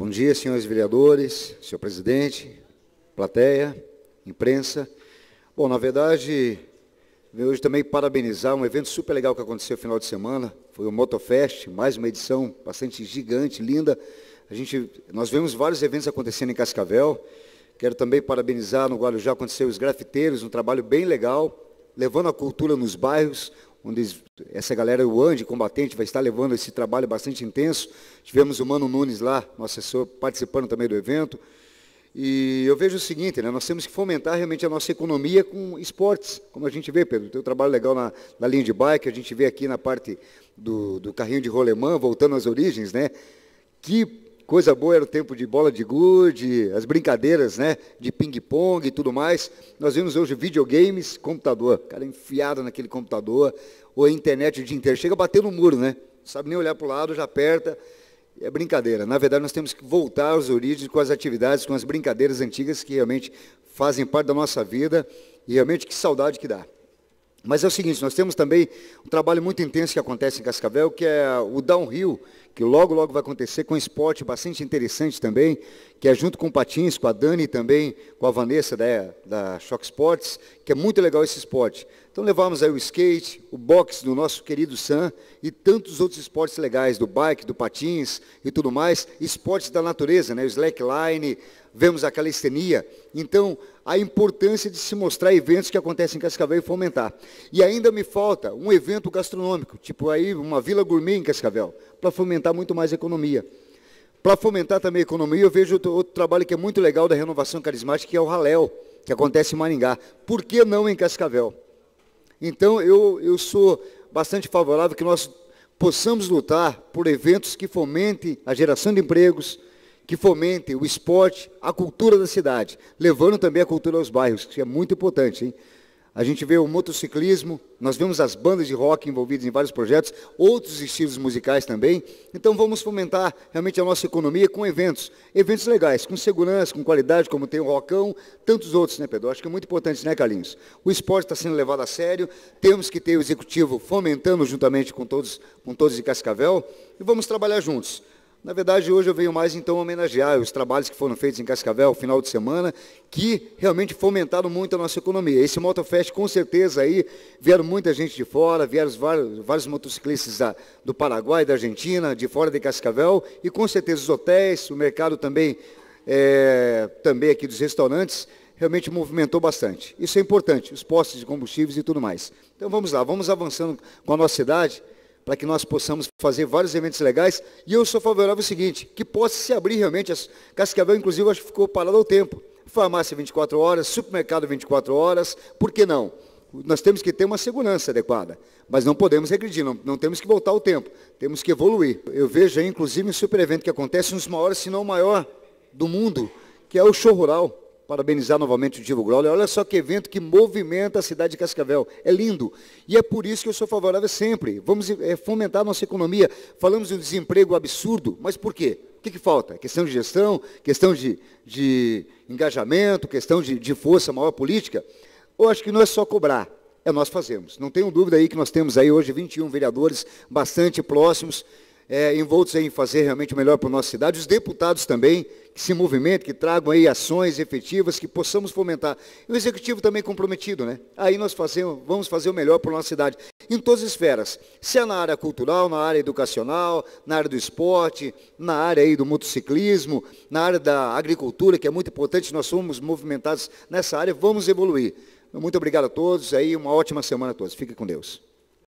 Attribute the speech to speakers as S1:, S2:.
S1: Bom dia, senhores vereadores, senhor presidente, plateia, imprensa. Bom, na verdade, vim hoje também parabenizar um evento super legal que aconteceu no final de semana. Foi o Motofest, mais uma edição bastante gigante, linda. A gente, nós vemos vários eventos acontecendo em Cascavel. Quero também parabenizar no Guarujá, aconteceu os grafiteiros, um trabalho bem legal, levando a cultura nos bairros, onde essa galera o ANDE, combatente, vai estar levando esse trabalho bastante intenso. Tivemos o Mano Nunes lá, nosso assessor, participando também do evento. E eu vejo o seguinte, né, nós temos que fomentar realmente a nossa economia com esportes, como a gente vê, Pedro. Tem um trabalho legal na, na linha de bike, a gente vê aqui na parte do, do carrinho de rolemã, voltando às origens, né? Que Coisa boa era o tempo de bola de gude, as brincadeiras, né? De ping-pong e tudo mais. Nós vimos hoje videogames, computador. Cara enfiado naquele computador. Ou a internet o dia inteiro. Chega a bater no muro, né? Não sabe nem olhar para o lado, já aperta. É brincadeira. Na verdade, nós temos que voltar aos origens com as atividades, com as brincadeiras antigas que realmente fazem parte da nossa vida. E realmente que saudade que dá. Mas é o seguinte, nós temos também um trabalho muito intenso que acontece em Cascavel, que é o downhill, que logo, logo vai acontecer com um esporte bastante interessante também, que é junto com o Patins, com a Dani também, com a Vanessa né, da, da Shock Sports, que é muito legal esse esporte. Então levamos aí o skate, o boxe do nosso querido Sam e tantos outros esportes legais, do bike, do patins e tudo mais, esportes da natureza, né? o slackline, vemos a calistenia. Então, a importância de se mostrar eventos que acontecem em Cascavel e fomentar. E ainda me falta um evento gastronômico, tipo aí uma vila gourmet em Cascavel, para fomentar muito mais a economia. Para fomentar também a economia, eu vejo outro, trabalho que é muito legal da renovação carismática, que é o Raléu, que acontece em Maringá. Por que não em Cascavel? Então, eu, eu sou bastante favorável que nós possamos lutar por eventos que fomentem a geração de empregos, que fomentem o esporte, a cultura da cidade, levando também a cultura aos bairros, que é muito importante, hein? A gente vê o motociclismo, nós vemos as bandas de rock envolvidas em vários projetos, outros estilos musicais também. Então vamos fomentar realmente a nossa economia com eventos. Eventos legais, com segurança, com qualidade, como tem o Rocão, tantos outros, né, Pedro? Acho que é muito importante, né, Carlinhos? O esporte está sendo levado a sério, temos que ter o executivo fomentando juntamente com todos, com todos de Cascavel e vamos trabalhar juntos. Na verdade, hoje eu venho mais então homenagear os trabalhos que foram feitos em Cascavel, final de semana, que realmente fomentaram muito a nossa economia. Esse Motofest, com certeza, aí vieram muita gente de fora, vieram vários, vários motociclistas da, do Paraguai, da Argentina, de fora de Cascavel, e com certeza os hotéis, o mercado também, é, também aqui dos restaurantes, realmente movimentou bastante. Isso é importante, os postos de combustíveis e tudo mais. Então vamos lá, vamos avançando com a nossa cidade para que nós possamos fazer vários eventos legais. E eu sou favorável ao seguinte, que possa se abrir realmente, as Cascavel inclusive acho que ficou parado ao tempo. Farmácia 24 horas, supermercado 24 horas, por que não? Nós temos que ter uma segurança adequada, mas não podemos regredir, não, não temos que voltar ao tempo, temos que evoluir. Eu vejo aí, inclusive, um super evento que acontece, um dos maiores, se não o maior do mundo, que é o show rural parabenizar novamente o Divo Grauler. Olha só que evento que movimenta a cidade de Cascavel. É lindo. E é por isso que eu sou favorável sempre. Vamos é, fomentar a nossa economia. Falamos de um desemprego absurdo, mas por quê? O que, que falta? Questão de gestão, questão de, de engajamento, questão de, de força maior política? Eu acho que não é só cobrar, é nós fazemos. Não tenho dúvida aí que nós temos aí hoje 21 vereadores bastante próximos é, envoltos em fazer realmente o melhor para a nossa cidade, os deputados também, que se movimentem, que tragam aí ações efetivas, que possamos fomentar. E o executivo também comprometido, né? Aí nós fazemos, vamos fazer o melhor para a nossa cidade, em todas as esferas. Se é na área cultural, na área educacional, na área do esporte, na área aí do motociclismo, na área da agricultura, que é muito importante, nós somos movimentados nessa área, vamos evoluir. Muito obrigado a todos, aí uma ótima semana a todos. Fique com Deus.